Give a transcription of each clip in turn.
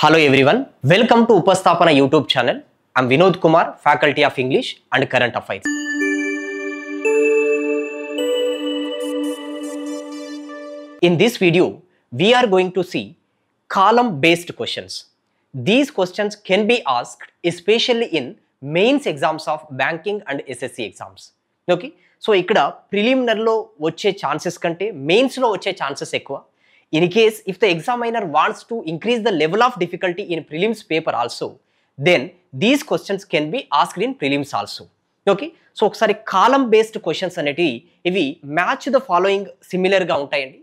Hello everyone welcome to Upasthapana YouTube channel I'm Vinod Kumar faculty of English and current affairs in this video we're going to to see based questions these questions can be be especially in mains exams of banking and SSC exams okay so ఇక్కడ ప్రిలిమినర్లో వచ్చే chances కంటే మెయిన్స్లో వచ్చే chances ఎక్కువ In case if the examiner wants to increase the level of difficulty in prelims paper also, then these questions can be asked in prelims also. Okay so ఒకసారి column based questions అనేటివి ఇవి match the following సిమిలర్గా ఉంటాయండి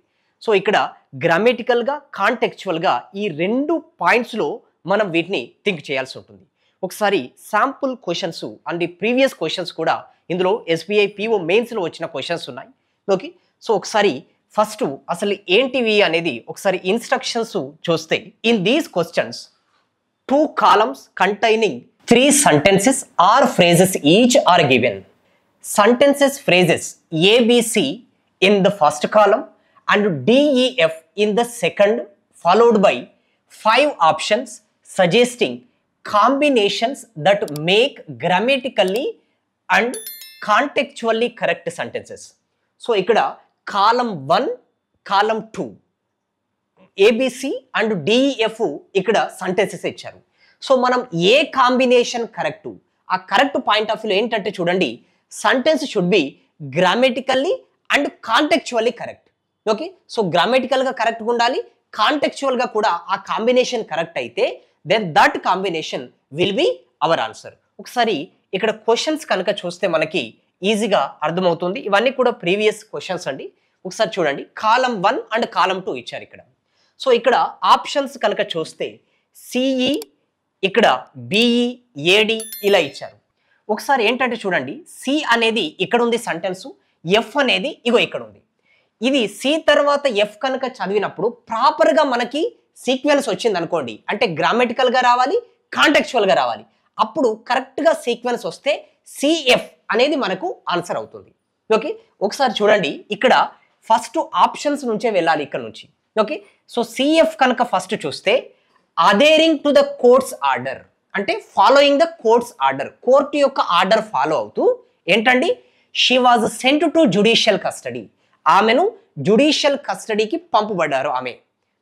so ఇక్కడ గ్రామెటికల్గా కాంటెక్చువల్గా ఈ రెండు పాయింట్స్లో మనం వీటిని థింక్ చేయాల్సి ఉంటుంది ఒకసారి sample questions and previous questions కూడా ఇందులో ఎస్బీఐ పీఓ మెయిన్స్లో వచ్చిన క్వశ్చన్స్ ఉన్నాయి ఓకే సో ఒకసారి ఫస్ట్ అసలు ఏంటివి అనేది ఒకసారి ఇన్స్ట్రక్షన్స్ చూస్తే in these questions two columns containing three sentences or phrases each are given sentences phrases ABC in the first column and DEF in the second followed by five options suggesting combinations that make grammatically and contextually correct sentences so ఇక్కడ column one column two ABC and DEF ఇక్కడ sentences ఇచ్చారు so మనం ఏ combination correct ఆ correct point of view ఏంటంటే చూడండి sentence should be గ్రామెటికల్లీ and contextually correct okay so గ్రామెటికల్గా కరెక్ట్గా ఉండాలి కాంటెక్చువల్గా కూడా ఆ కాంబినేషన్ కరెక్ట్ అయితే then that combination will be our answer ఒకసారి ఇక్కడ క్వశ్చన్స్ కనుక చూస్తే మనకి ఈజీగా అర్థమవుతుంది ఇవన్నీ కూడా ప్రీవియస్ క్వశ్చన్స్ అండి ఒకసారి చూడండి column one and column two ఇచ్చారు ఇక్కడ సో ఇక్కడ ఆప్షన్స్ కనుక చూస్తే సిఈ e, ఇక్కడ బిఈ ఏడి e, ఇలా ఇచ్చారు ఒకసారి ఏంటంటే చూడండి సి అనేది ఇక్కడ ఉంది సెంటెన్స్ ఎఫ్ అనేది ఇగో ఇక్కడ ఉంది ఇది సి తర్వాత ఎఫ్ కనుక చదివినప్పుడు ప్రాపర్గా మనకి సీక్వెన్స్ వచ్చింది అనుకోండి అంటే గ్రామెటికల్గా రావాలి కాంటెక్చువల్గా రావాలి అప్పుడు కరెక్ట్గా సీక్వెన్స్ వస్తే సిఎఫ్ అనేది మనకు ఆన్సర్ అవుతుంది ఓకే ఒకసారి చూడండి ఇక్కడ ఫస్ట్ ఆప్షన్స్ నుంచే వెళ్ళాలి ఇక్కడ నుంచి ఓకే సో సిఎఫ్ కనుక ఫస్ట్ చూస్తే adhering to the court's order అంటే following the court's order court యొక్క ఆర్డర్ ఫాలో అవుతూ ఏంటండి she was sent to judicial custody ఆమెను జుడిషియల్ కస్టడీకి పంపబడ్డారు ఆమె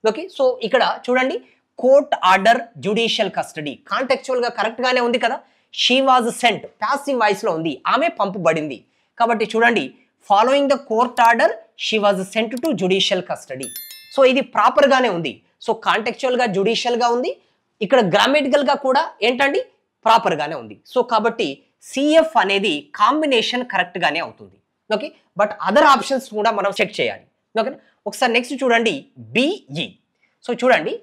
ఓకే సో ఇక్కడ చూడండి కోర్ట్ ఆర్డర్ జుడిషియల్ కస్టడీ కాంటెక్చువల్గా కరెక్ట్గానే ఉంది కదా షీ వాజ్ సెంట్ ప్యాసివ్ వాయిస్లో ఉంది ఆమె పంపబడింది కాబట్టి చూడండి following the court order she was sent to judicial custody so ఇది ప్రాపర్గానే ఉంది సో కాంటెక్చువల్గా జుడిషియల్గా ఉంది ఇక్కడ గ్రామెటికల్గా కూడా ఏంటండి ప్రాపర్గానే ఉంది సో కాబట్టి సిఎఫ్ అనేది కాంబినేషన్ కరెక్ట్గానే అవుతుంది ఓకే బట్ అదర్ ఆప్షన్స్ కూడా మనం చెక్ చేయాలి ఓకే ఒకసారి నెక్స్ట్ చూడండి బిఈ సో e. చూడండి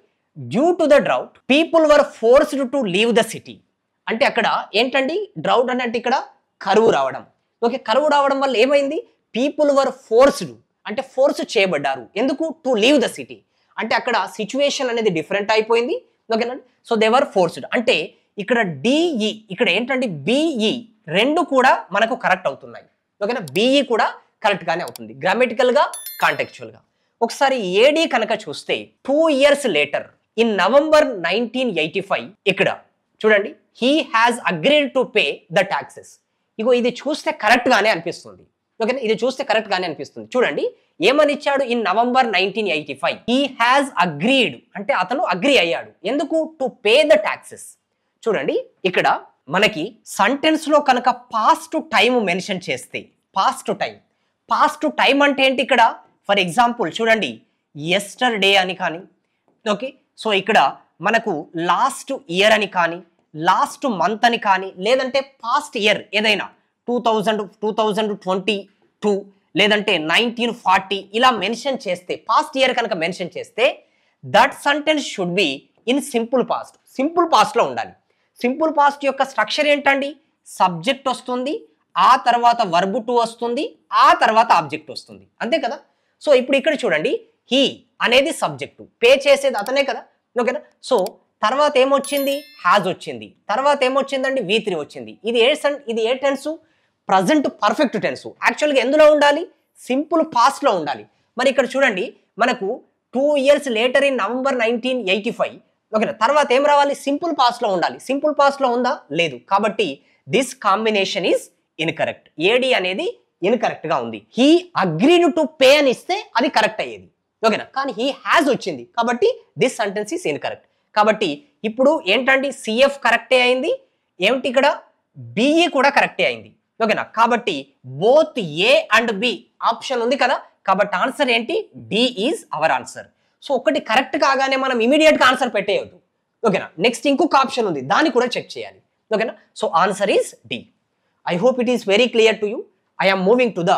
due to the drought people were forced to leave the city అంటే అక్కడ ఏంటండి డ్రౌట్ అన్నట్టు ఇక్కడ కరువు రావడం ఓకే కరువు రావడం వల్ల ఏమైంది పీపుల్ వర్ ఫోర్స్డ్ అంటే ఫోర్స్ చేయబడ్డారు ఎందుకు టు లీవ్ ద సిటీ అంటే అక్కడ సిచ్యువేషన్ అనేది డిఫరెంట్ అయిపోయింది ఓకేనా సో వర్ ఫోర్స్డ్ అంటే ఇక్కడ డిఈ e, ఇక్కడ ఏంటంటే బిఈ e, రెండు కూడా మనకు కరెక్ట్ అవుతున్నాయి ఓకేనా బిఈ e కూడా కరెక్ట్గానే అవుతుంది గ్రామెటికల్గా కాంటెక్చువల్గా ఒకసారి ఏడీ కనుక చూస్తే two years later in November nineteen eighty five ఇక్కడ చూడండి he has agreed to pay the taxes ఇగో ఇది చూస్తే కరెక్ట్గానే అనిపిస్తుంది ఓకేనా ఇది చూస్తే కరెక్ట్గానే అనిపిస్తుంది చూడండి ఏమని ఇచ్చాడు in November nineteen eighty five he has agreed అంటే అతను అగ్రి అయ్యాడు ఎందుకు టు పే ద ట్యాక్సెస్ చూడండి ఇక్కడ మనకి సంటెన్స్లో కనుక పాస్ట్ టైం మెన్షన్ చేస్తే పాస్ట్ టైం పాస్ట్ టైం అంటే ఏంటి ఇక్కడ ఫర్ ఎగ్జాంపుల్ చూడండి ఎస్టర్ డే అని కానీ ఓకే సో ఇక్కడ మనకు లాస్ట్ ఇయర్ అని కానీ లాస్ట్ మంత్ అని కానీ లేదంటే పాస్ట్ ఇయర్ ఏదైనా two thousand two thousand twenty two లేదంటే నైన్టీన్ ఫార్టీ ఇలా మెన్షన్ చేస్తే పాస్ట్ ఇయర్ కనుక మెన్షన్ చేస్తే that sentence should be in simple past simple పాస్ట్లో ఉండాలి సింపుల్ పాస్ట్ యొక్క స్ట్రక్చర్ ఏంటండి సబ్జెక్ట్ వస్తుంది ఆ తర్వాత వర్బు టూ వస్తుంది ఆ తర్వాత ఆబ్జెక్ట్ వస్తుంది అంతే కదా సో ఇప్పుడు ఇక్కడ చూడండి హీ అనేది సబ్జెక్టు పే చేసేది అతనే కదా ఓకేనా సో తర్వాత ఏమొచ్చింది హ్యాజ్ వచ్చింది తర్వాత ఏమొచ్చిందండి వి త్రీ వచ్చింది ఇది ఏ సన్ ఇది ఏ టెన్సు ప్రజెంట్ పర్ఫెక్ట్ టెన్సు యాక్చువల్గా ఎందులో ఉండాలి సింపుల్ పాస్ట్లో ఉండాలి మరి ఇక్కడ చూడండి మనకు two years later in November nineteen eighty five ఓకేనా తర్వాత ఏం రావాలి సింపుల్ పాస్ట్లో ఉండాలి సింపుల్ పాస్ట్లో ఉందా లేదు కాబట్టి this combination is incorrect AD అనేది ఇన్కరెక్ట్గా ఉంది హీ అగ్రీడ్ టు పే అని ఇస్తే అది కరెక్ట్ అయ్యేది ఓకేనా కానీ హీ హ్యాజ్ వచ్చింది కాబట్టి దిస్ సెంటెన్స్ ఈస్ ఇన్కరెక్ట్ కాబట్టి ఇప్పుడు ఏంటండి సిఎఫ్ కరెక్టే అయింది ఏమిటి ఇక్కడ బిఈ e కూడా కరెక్టే అయింది ఓకేనా కాబట్టి both A and B option ఉంది కదా కాబట్టి ఆన్సర్ ఏంటి D is our answer so ఒకటి కరెక్ట్ కాగానే మనం ఇమీడియట్గా ఆన్సర్ పెట్టేయద్దు ఓకేనా నెక్స్ట్ ఇంకొక ఆప్షన్ ఉంది దాన్ని కూడా చెక్ చేయాలి ఓకేనా so answer is D I hope it is very clear to you I'm moving to the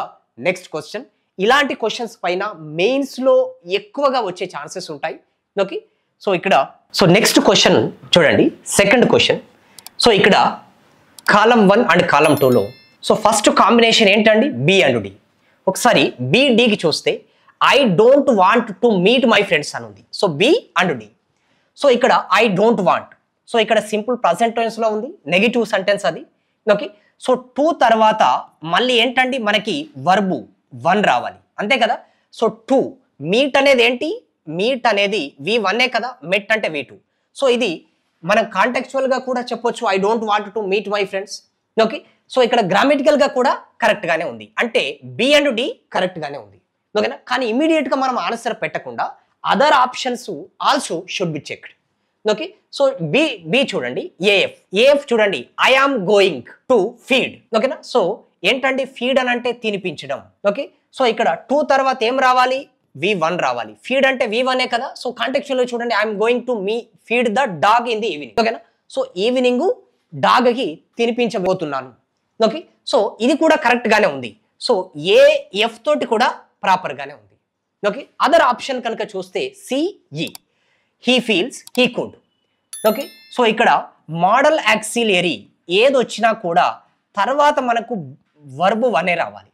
next question ఇలాంటి క్వశ్చన్స్ పైన మెయిన్స్లో ఎక్కువగా వచ్చే ఛాన్సెస్ ఉంటాయి ఓకే సో ఇక్కడ సో నెక్స్ట్ క్వశ్చన్ చూడండి సెకండ్ క్వశ్చన్ సో ఇక్కడ కాలం వన్ అండ్ కాలం టూలో సో ఫస్ట్ కాంబినేషన్ ఏంటండి బి అండ్ డి ఒకసారి బి డికి చూస్తే I don't want to meet my friends అని ఉంది so B and D so ఇక్కడ ఐ డోంట్ వాంట్ సో ఇక్కడ సింపుల్ ప్రజెంట్ టెన్స్లో ఉంది నెగిటివ్ సెంటెన్స్ అది ఓకే సో టూ తర్వాత మళ్ళీ ఏంటండి మనకి వర్బు వన్ రావాలి అంతే కదా సో టూ మీట్ అనేది ఏంటి మీట్ అనేది వి వన్నే కదా మెట్ అంటే వి టూ సో ఇది మనం గా కూడా చెప్పొచ్చు I don't want to meet my friends okay so ఇక్కడ గ్రామెటికల్గా కూడా కరెక్ట్గానే ఉంది అంటే బి అండ్ డి కరెక్ట్గానే ఉంది ఓకేనా కానీ ఇమీడియట్గా మనం ఆన్సర్ పెట్టకుండా other options also should be checked okay so B B చూడండి ఏఎఫ్ ఏఎఫ్ చూడండి I am going to feed ఓకేనా సో ఏంటండి ఫీడ్ అని అంటే తినిపించడం ఓకే సో ఇక్కడ టూ తర్వాత ఏం రావాలి వి వన్ రావాలి ఫీడ్ అంటే వి వనే కదా సో కాంటెక్చువల్లో చూడండి I'm going to me feed the dog in the evening ఓకేనా సో ఈవినింగ్ డాగ్కి తినిపించబోతున్నాను ఓకే సో ఇది కూడా కరెక్ట్ గానే ఉంది సో ఏ ఎఫ్ తోటి కూడా ప్రాపర్గానే ఉంది ఓకే అదర్ ఆప్షన్ కనుక చూస్తే CE he feels he could okay so ఇక్కడ మోడల్ యాక్సిలియరీ ఏది వచ్చినా కూడా తర్వాత మనకు వర్బు వనే రావాలి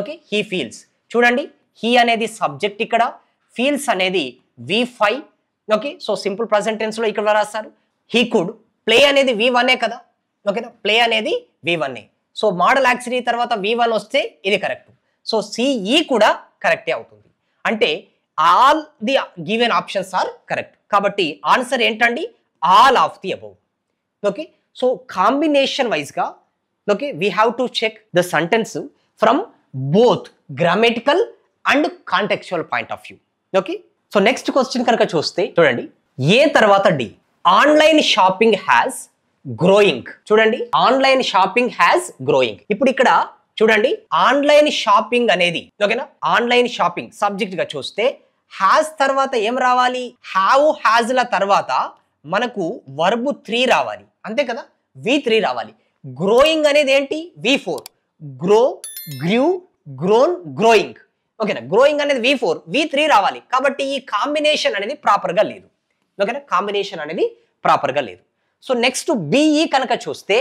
ఓకే హీ ఫీల్స్ చూడండి హీ అనేది సబ్జెక్ట్ ఇక్కడ ఫీల్స్ అనేది V five okay so simple present టెన్స్లో ఇక్కడ రాస్తారు హీ కుడ్ ప్లే అనేది వి వన్ఏ కదా ఓకేనా ప్లే అనేది వి వన్ఏ సో మోడల్ యాక్సిడీ తర్వాత వి వన్ వస్తే ఇది కరెక్ట్ సో సిఈ కూడా కరెక్టే అవుతుంది అంటే all the given options are correct కాబట్టి ఆన్సర్ ఏంటండి all of the above okay so combination వైజ్గా okay we have to check the sentence from both grammatical and contextual point of view okay so next question కనుక చూస్తే చూడండి A తర్వాత D online shopping has growing చూడండి online shopping has growing ఇప్పుడు ఇక్కడ చూడండి online shopping అనేది ఓకేనా ఆన్లైన్ షాపింగ్ సబ్జెక్ట్ గా చూస్తే హ్యాస్ తర్వాత ఏం రావాలి హ్యావ్ హ్యాజ్ల తర్వాత మనకు వర్బు త్రీ రావాలి అంతే కదా వి త్రీ రావాలి గ్రోయింగ్ అనేది ఏంటి V four grow grew grown growing ఓకేనా గ్రోయింగ్ అనేది వి ఫోర్ వి త్రీ రావాలి కాబట్టి ఈ కాంబినేషన్ అనేది ప్రాపర్గా లేదు ఓకేనా కాంబినేషన్ అనేది ప్రాపర్గా లేదు సో నెక్స్ట్ బిఈ కనుక చూస్తే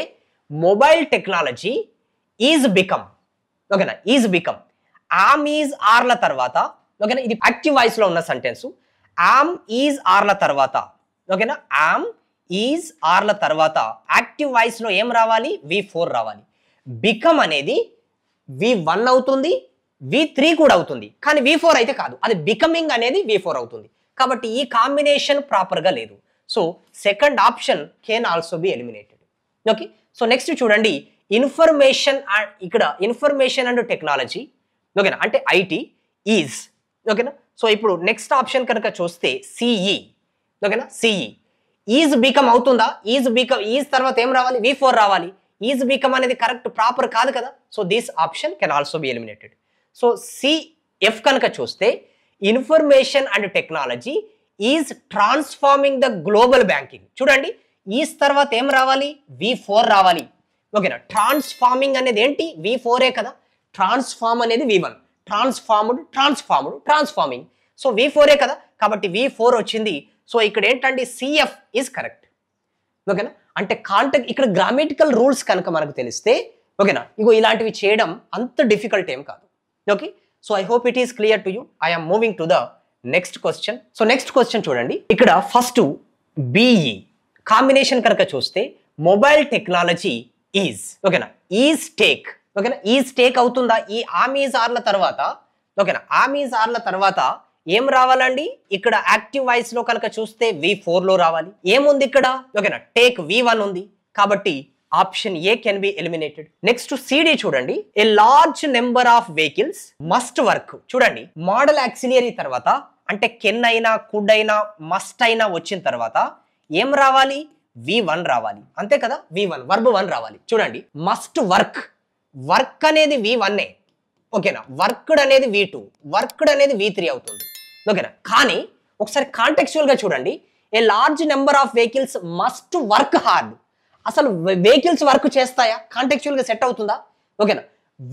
మొబైల్ టెక్నాలజీ ఈజ్ బికమ్ ఓకేనా ఈజ్ బికమ్ ఆమ్ ఈజ్ ఆర్ల తర్వాత ఓకేనా ఇది యాక్టివ్ వాయిస్లో ఉన్న సెంటెన్స్ ఆమ్ ఈజ్ ఆర్ల తర్వాత ఓకేనా ఆమ్ ఈజ్ ఆర్ల తర్వాత యాక్టివ్ వాయిస్లో ఏం రావాలి వి ఫోర్ రావాలి బికమ్ అనేది వి వన్ అవుతుంది వి త్రీ కూడా అవుతుంది కానీ వి ఫోర్ అయితే కాదు అది బికమింగ్ అనేది వి ఫోర్ అవుతుంది కాబట్టి ఈ కాంబినేషన్ ప్రాపర్గా లేదు so second option can also be eliminated okay so next చూడండి ఇన్ఫర్మేషన్ అండ్ ఇక్కడ ఇన్ఫర్మేషన్ అండ్ టెక్నాలజీ ఓకేనా అంటే ఐటీ ఈజ్ ఓకేనా సో ఇప్పుడు నెక్స్ట్ ఆప్షన్ కనుక చూస్తే సిఈ ఓకేనా సిఈ ఈజ్ బీకమ్ అవుతుందా ఈజ్ బీకమ్ ఈజ్ తర్వాత ఏం రావాలి వి ఫోర్ రావాలి ఈజ్ బీకమ్ అనేది కరెక్ట్ ప్రాపర్ కాదు కదా so this option can also be eliminated so CF కనుక చూస్తే information and technology is transforming the global banking చూడండి ఈస్ తర్వాత ఏం రావాలి వి ఫోర్ రావాలి ఓకేనా ట్రాన్స్ఫార్మింగ్ అనేది ఏంటి వి ఫోరే కదా ట్రాన్స్ఫార్మ్ అనేది V one transformed transformed transforming so V ఫోరే కదా కాబట్టి వి ఫోర్ వచ్చింది సో ఇక్కడ ఏంటంటే సిఎఫ్ ఈజ్ కరెక్ట్ ఓకేనా అంటే కాంటాక్ట్ ఇక్కడ గ్రామేటికల్ రూల్స్ కనుక మనకు తెలిస్తే ఓకేనా ఇగో ఇలాంటివి చేయడం అంత డిఫికల్ట్ ఏం కాదు okay so I hope it is clear to you I am moving to the next question so next question చూడండి ఇక్కడ ఫస్ట్ బిఈ కాంబినేషన్ కనుక చూస్తే మొబైల్ టెక్నాలజీ ఈజ్ ఓకేనా ఈజ్ టేక్ ఓకేనా ఈజ్ టేక్ అవుతుందా ఈ e ఆమీజ్ ఆర్ల తర్వాత ఓకేనా ఆమీజ్ ఆర్ల తర్వాత ఏం రావాలండి ఇక్కడ యాక్టివ్ లో కనుక చూస్తే వి ఫోర్లో రావాలి ఏముంది ఇక్కడ ఓకేనా టేక్ వి వన్ ఉంది కాబట్టి option A can be eliminated next C D చూడండి a large number of vehicles must work చూడండి మోడల్ యాక్సిలియరీ తర్వాత అంటే కెన్ అయినా కుడ్ అయినా మస్ట్ అయినా వచ్చిన తర్వాత ఏం రావాలి వి వన్ రావాలి అంతే కదా వి వన్ వర్బ్ వన్ రావాలి చూడండి మస్ట్ వర్క్ వర్క్ అనేది వి వన్నే ఓకేనా వర్క్డ్ అనేది వి టూ వర్క్డ్ అనేది వి త్రీ అవుతుంది ఓకేనా కానీ ఒకసారి కాంటెక్చువల్గా చూడండి a large number of vehicles must work hard అసలు వెహికల్స్ వర్క్ చేస్తాయా కాంటెక్చువల్గా సెట్ అవుతుందా ఓకేనా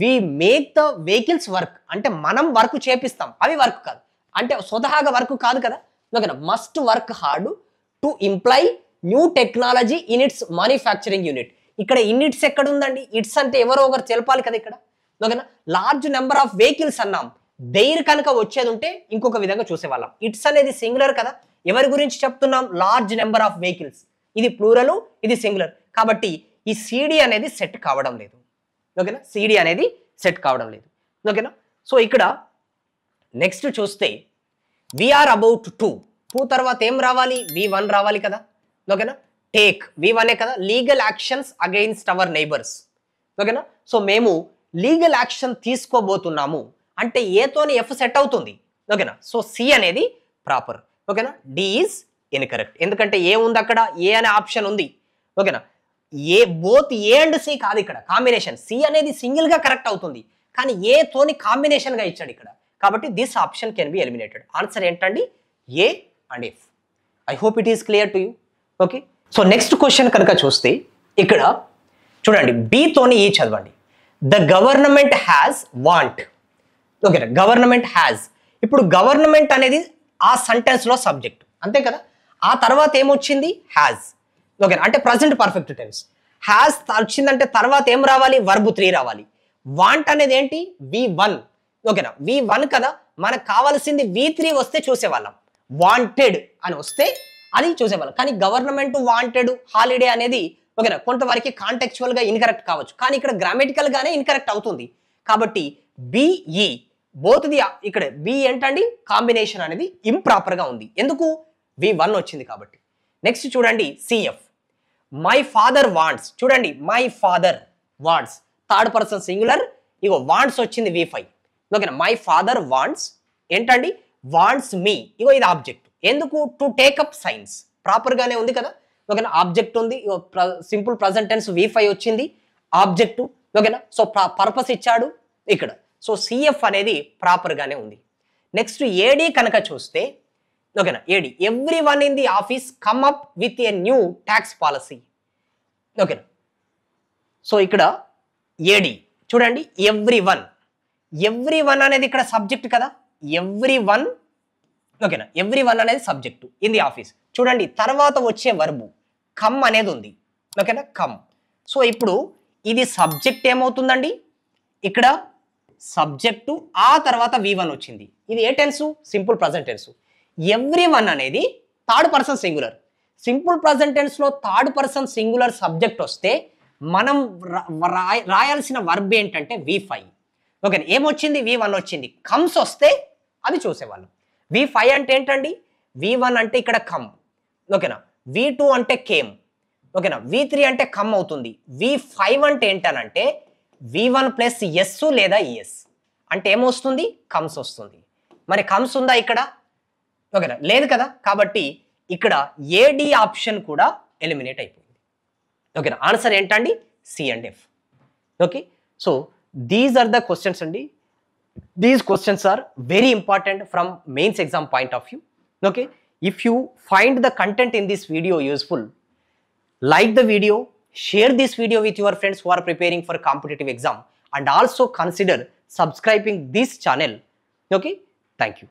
V make the vehicles work అంటే మనం వర్క్ చేపిస్తాం అవి వర్క్ కాదు అంటే స్వతహాగా వర్క్ కాదు కదా ఓకేనా must work hard to imply new technology in its manufacturing unit ఇక్కడ ఇన్ ఇట్స్ ఎక్కడ ఉందండి ఇట్స్ అంటే ఎవరో ఒకరు తెలపాలి కదా ఇక్కడ ఓకేనా లార్జ్ నెంబర్ ఆఫ్ వెహికల్స్ అన్నాం దైర్ కనుక వచ్చేది ఉంటే ఇంకొక విధంగా చూసేవాళ్ళం ఇట్స్ అనేది సింగులర్ కదా ఎవరి గురించి చెప్తున్నాం లార్జ్ నెంబర్ ఆఫ్ వెహికల్స్ ఇది ప్లూరలు ఇది సింగులర్ కాబట్టి ఈ సిడి అనేది సెట్ కావడం లేదు ఓకేనా సిడి అనేది సెట్ కావడం లేదు ఓకేనా సో ఇక్కడ నెక్స్ట్ చూస్తే విఆర్ అబౌట్ టూ టూ తర్వాత ఏం రావాలి వి వన్ రావాలి కదా ఓకేనా టేక్ వి వనే కదా legal actions against our neighbours ఓకేనా సో మేము లీగల్ యాక్షన్ తీసుకోబోతున్నాము అంటే ఏతోని ఎఫ్ సెట్ అవుతుంది ఓకేనా సో సి అనేది ప్రాపర్ ఓకేనా డిఈస్ ఈజ్ ఇన్కరెక్ట్ ఎందుకంటే ఏ ఉంది అక్కడ ఏ అనే ఆప్షన్ ఉంది ఓకేనా A both A and C కాదు ఇక్కడ కాంబినేషన్ సి అనేది సింగిల్గా కరెక్ట్ అవుతుంది కానీ ఏ తోని కాంబినేషన్గా ఇచ్చాడు ఇక్కడ కాబట్టి this option can be eliminated answer ఏంటండి A and F I hope it is clear to you okay so next question కనుక చూస్తే ఇక్కడ చూడండి తోని ఈ చదవండి ద గవర్నమెంట్ హ్యాస్ వాంట్ ఓకేనా గవర్నమెంట్ హ్యాస్ ఇప్పుడు గవర్నమెంట్ అనేది ఆ సెంటెన్స్లో సబ్జెక్ట్ అంతే కదా ఆ తర్వాత ఏమొచ్చింది హ్యాజ్ ఓకే అంటే ప్రజెంట్ పర్ఫెక్ట్ టెన్స్ హ్యాజ్ వచ్చిందంటే తర్వాత ఏం రావాలి వర్బు త్రీ రావాలి వాంట్ అనేది ఏంటి వి వన్ ఓకేనా వి వన్ కదా మనకు కావాల్సింది వి త్రీ వస్తే చూసేవాళ్ళం వాంటెడ్ అని వస్తే అది చూసేవాళ్ళం కానీ గవర్నమెంట్ వాంటెడ్ హాలిడే అనేది ఓకేనా కొంతవరకు కాంటెక్చువల్గా ఇన్కరెక్ట్ కావచ్చు కానీ ఇక్కడ గ్రామెటికల్గానే ఇన్కరెక్ట్ అవుతుంది కాబట్టి బిఈ బోత్ e, ది ఇక్కడ బి ఏంటండి కాంబినేషన్ అనేది ఇంప్రాపర్గా ఉంది ఎందుకు వి వన్ వచ్చింది కాబట్టి నెక్స్ట్ చూడండి సిఎఫ్ మై ఫాదర్ వాంట్స్ చూడండి my father wants third person singular ఇగో వాంట్స్ వచ్చింది వి ఫైవ్ ఓకేనా మై ఫాదర్ వాంట్స్ ఏంటండి వాంట్స్ మీ ఇగో ఇది ఆబ్జెక్ట్ ఎందుకు టు టేకప్ సైన్స్ ప్రాపర్గానే ఉంది కదా ఓకేనా ఆబ్జెక్ట్ ఉంది సింపుల్ ప్రజెంటెన్స్ వి ఫైవ్ వచ్చింది ఆబ్జెక్టు ఓకేనా సో పర్పస్ ఇచ్చాడు ఇక్కడ సో సిఎఫ్ అనేది ప్రాపర్గానే ఉంది నెక్స్ట్ ఏడీ కనుక చూస్తే ఓకేనా A D everyone in the office come up with a new tax policy ఓకేనా సో ఇక్కడ ఏడి చూడండి ఎవ్రీ వన్ ఎవ్రీ వన్ అనేది ఇక్కడ సబ్జెక్ట్ కదా ఎవ్రీ వన్ ఓకేనా ఎవ్రీ వన్ అనేది సబ్జెక్టు ఇన్ ది ఆఫీస్ చూడండి తర్వాత వచ్చే వర్బు కమ్ అనేది ఉంది ఓకేనా కమ్ సో ఇప్పుడు ఇది సబ్జెక్ట్ ఏమవుతుందండి ఇక్కడ సబ్జెక్టు ఆ తర్వాత వి వన్ వచ్చింది ఇది ఏ tense simple present tense everyone అనేది థర్డ్ పర్సన్ సింగులర్ సింపుల్ ప్రజెంటెన్స్లో థర్డ్ పర్సన్ సింగులర్ సబ్జెక్ట్ వస్తే మనం రాయాల్సిన వర్బ్ ఏంటంటే వి ఫైవ్ ఓకే ఏమొచ్చింది వి వన్ వచ్చింది కమ్స్ వస్తే అది చూసేవాళ్ళం వి ఫైవ్ అంటే ఏంటండి వి వన్ అంటే ఇక్కడ కమ్ ఓకేనా వి టూ అంటే కేమ్ ఓకేనా వి త్రీ అంటే కమ్ అవుతుంది వి ఫైవ్ అంటే ఏంటనంటే వి వన్ ప్లస్ ఎస్ లేదా ఈఎస్ e అంటే ఏమొస్తుంది కమ్స్ వస్తుంది మరి కమ్స్ ఉందా ఇక్కడ ఓకేనా లేదు కదా కాబట్టి ఇక్కడ ఏడి ఆప్షన్ కూడా ఎలిమినేట్ అయిపోయింది ఓకేనా ఆన్సర్ ఏంటండి C and F okay so these are the questions అండి these questions are very important from mains exam point of view okay if you find the content in this video useful like the video share this video with your friends who are preparing for competitive exam and also consider subscribing this channel okay thank you